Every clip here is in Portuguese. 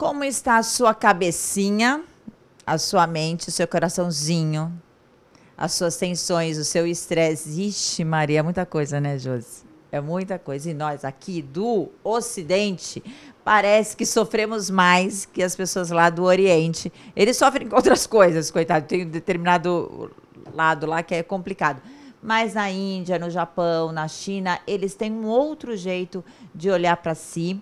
Como está a sua cabecinha, a sua mente, o seu coraçãozinho, as suas tensões, o seu estresse? Ixi, Maria, é muita coisa, né, Josi? É muita coisa. E nós aqui do Ocidente parece que sofremos mais que as pessoas lá do Oriente. Eles sofrem com outras coisas, coitado. Tem um determinado lado lá que é complicado. Mas na Índia, no Japão, na China, eles têm um outro jeito de olhar para si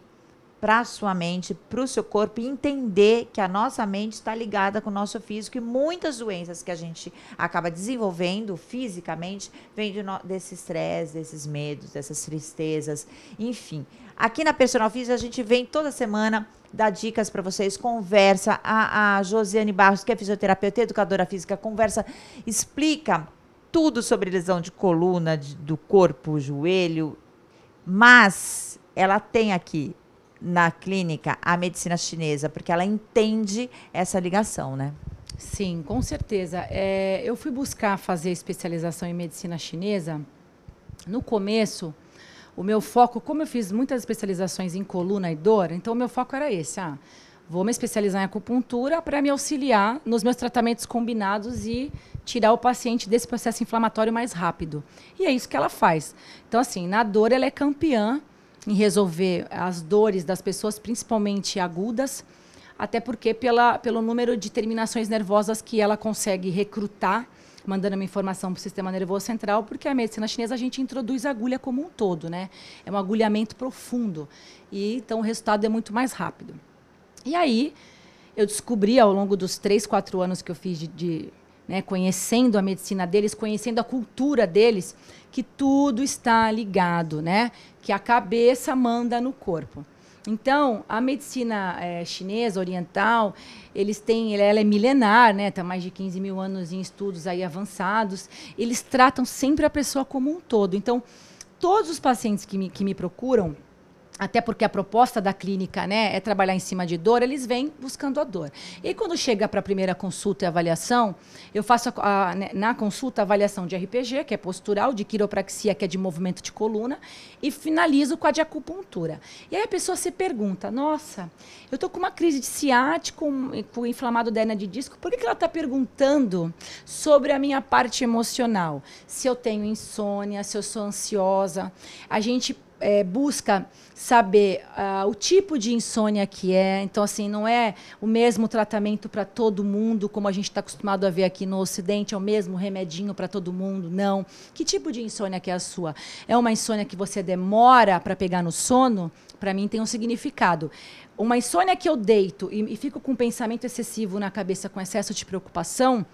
para a sua mente, para o seu corpo e entender que a nossa mente está ligada com o nosso físico e muitas doenças que a gente acaba desenvolvendo fisicamente vêm de desse estresse, desses medos, dessas tristezas, enfim. Aqui na Personal Física a gente vem toda semana dar dicas para vocês, conversa a, a Josiane Barros, que é fisioterapeuta e educadora física, conversa, explica tudo sobre lesão de coluna, de, do corpo, joelho, mas ela tem aqui na clínica a medicina chinesa, porque ela entende essa ligação, né? Sim, com certeza. É, eu fui buscar fazer especialização em medicina chinesa. No começo, o meu foco, como eu fiz muitas especializações em coluna e dor, então o meu foco era esse. Ah, vou me especializar em acupuntura para me auxiliar nos meus tratamentos combinados e tirar o paciente desse processo inflamatório mais rápido. E é isso que ela faz. Então, assim, na dor ela é campeã em resolver as dores das pessoas, principalmente agudas, até porque pela, pelo número de terminações nervosas que ela consegue recrutar, mandando uma informação para o sistema nervoso central, porque a medicina chinesa a gente introduz a agulha como um todo, né? É um agulhamento profundo e então o resultado é muito mais rápido. E aí eu descobri ao longo dos três, quatro anos que eu fiz de, de né, conhecendo a medicina deles, conhecendo a cultura deles, que tudo está ligado, né? Que a cabeça manda no corpo. Então, a medicina é, chinesa, oriental, eles têm, ela é milenar, né? Está mais de 15 mil anos em estudos aí avançados. Eles tratam sempre a pessoa como um todo. Então, todos os pacientes que me, que me procuram, até porque a proposta da clínica né, é trabalhar em cima de dor, eles vêm buscando a dor. E quando chega para a primeira consulta e avaliação, eu faço a, a, né, na consulta a avaliação de RPG, que é postural, de quiropraxia, que é de movimento de coluna, e finalizo com a de acupuntura. E aí a pessoa se pergunta, nossa, eu estou com uma crise de ciático, com com inflamado da hernia de disco, por que, que ela está perguntando sobre a minha parte emocional? Se eu tenho insônia, se eu sou ansiosa. A gente é, busca saber uh, o tipo de insônia que é. Então, assim, não é o mesmo tratamento para todo mundo, como a gente está acostumado a ver aqui no Ocidente, é o mesmo remedinho para todo mundo, não. Que tipo de insônia que é a sua? É uma insônia que você demora para pegar no sono? Para mim tem um significado. Uma insônia que eu deito e, e fico com um pensamento excessivo na cabeça, com excesso de preocupação,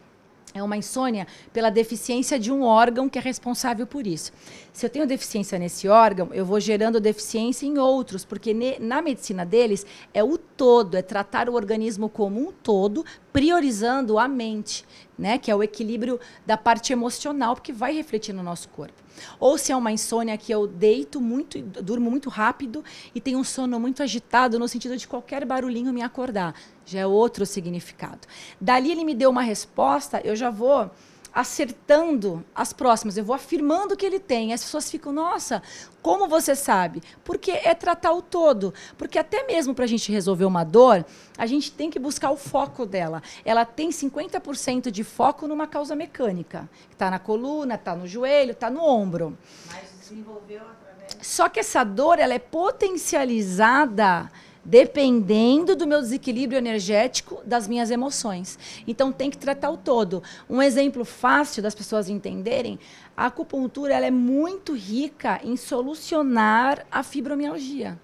é uma insônia pela deficiência de um órgão que é responsável por isso. Se eu tenho deficiência nesse órgão, eu vou gerando deficiência em outros, porque ne, na medicina deles é o todo, é tratar o organismo como um todo, priorizando a mente né? Que é o equilíbrio da parte emocional, porque vai refletir no nosso corpo. Ou se é uma insônia que eu deito muito, durmo muito rápido e tenho um sono muito agitado, no sentido de qualquer barulhinho me acordar. Já é outro significado. Dali ele me deu uma resposta, eu já vou acertando as próximas. Eu vou afirmando que ele tem. As pessoas ficam, nossa, como você sabe? Porque é tratar o todo. Porque até mesmo para a gente resolver uma dor, a gente tem que buscar o foco dela. Ela tem 50% de foco numa causa mecânica. Está na coluna, está no joelho, está no ombro. Mas desenvolveu através... Só que essa dor, ela é potencializada dependendo do meu desequilíbrio energético, das minhas emoções. Então tem que tratar o todo. Um exemplo fácil das pessoas entenderem, a acupuntura ela é muito rica em solucionar a fibromialgia.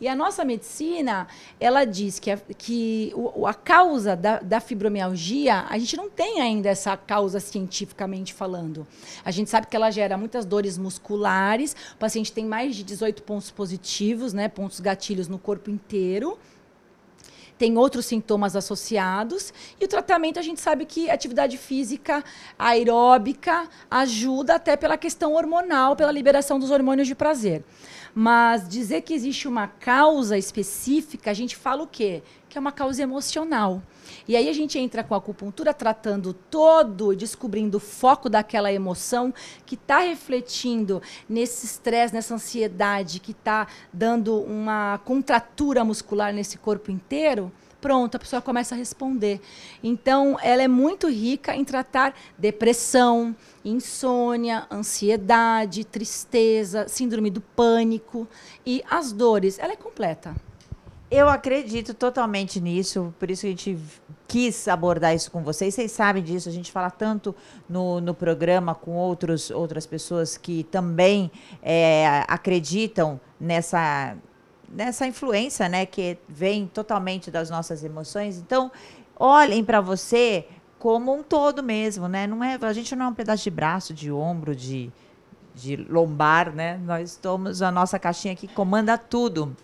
E a nossa medicina, ela diz que a, que a causa da, da fibromialgia, a gente não tem ainda essa causa cientificamente falando. A gente sabe que ela gera muitas dores musculares, o paciente tem mais de 18 pontos positivos, né, pontos gatilhos no corpo inteiro tem outros sintomas associados. E o tratamento, a gente sabe que atividade física aeróbica ajuda até pela questão hormonal, pela liberação dos hormônios de prazer. Mas dizer que existe uma causa específica, a gente fala o quê? que é uma causa emocional. E aí a gente entra com a acupuntura tratando todo, descobrindo o foco daquela emoção que está refletindo nesse estresse, nessa ansiedade, que está dando uma contratura muscular nesse corpo inteiro. Pronto, a pessoa começa a responder. Então, ela é muito rica em tratar depressão, insônia, ansiedade, tristeza, síndrome do pânico e as dores. Ela é completa. Eu acredito totalmente nisso, por isso que a gente quis abordar isso com vocês. Vocês sabem disso, a gente fala tanto no, no programa com outros, outras pessoas que também é, acreditam nessa, nessa influência, né, que vem totalmente das nossas emoções. Então, olhem para você como um todo mesmo, né? Não é, a gente não é um pedaço de braço, de ombro, de, de lombar, né? Nós somos a nossa caixinha que comanda tudo.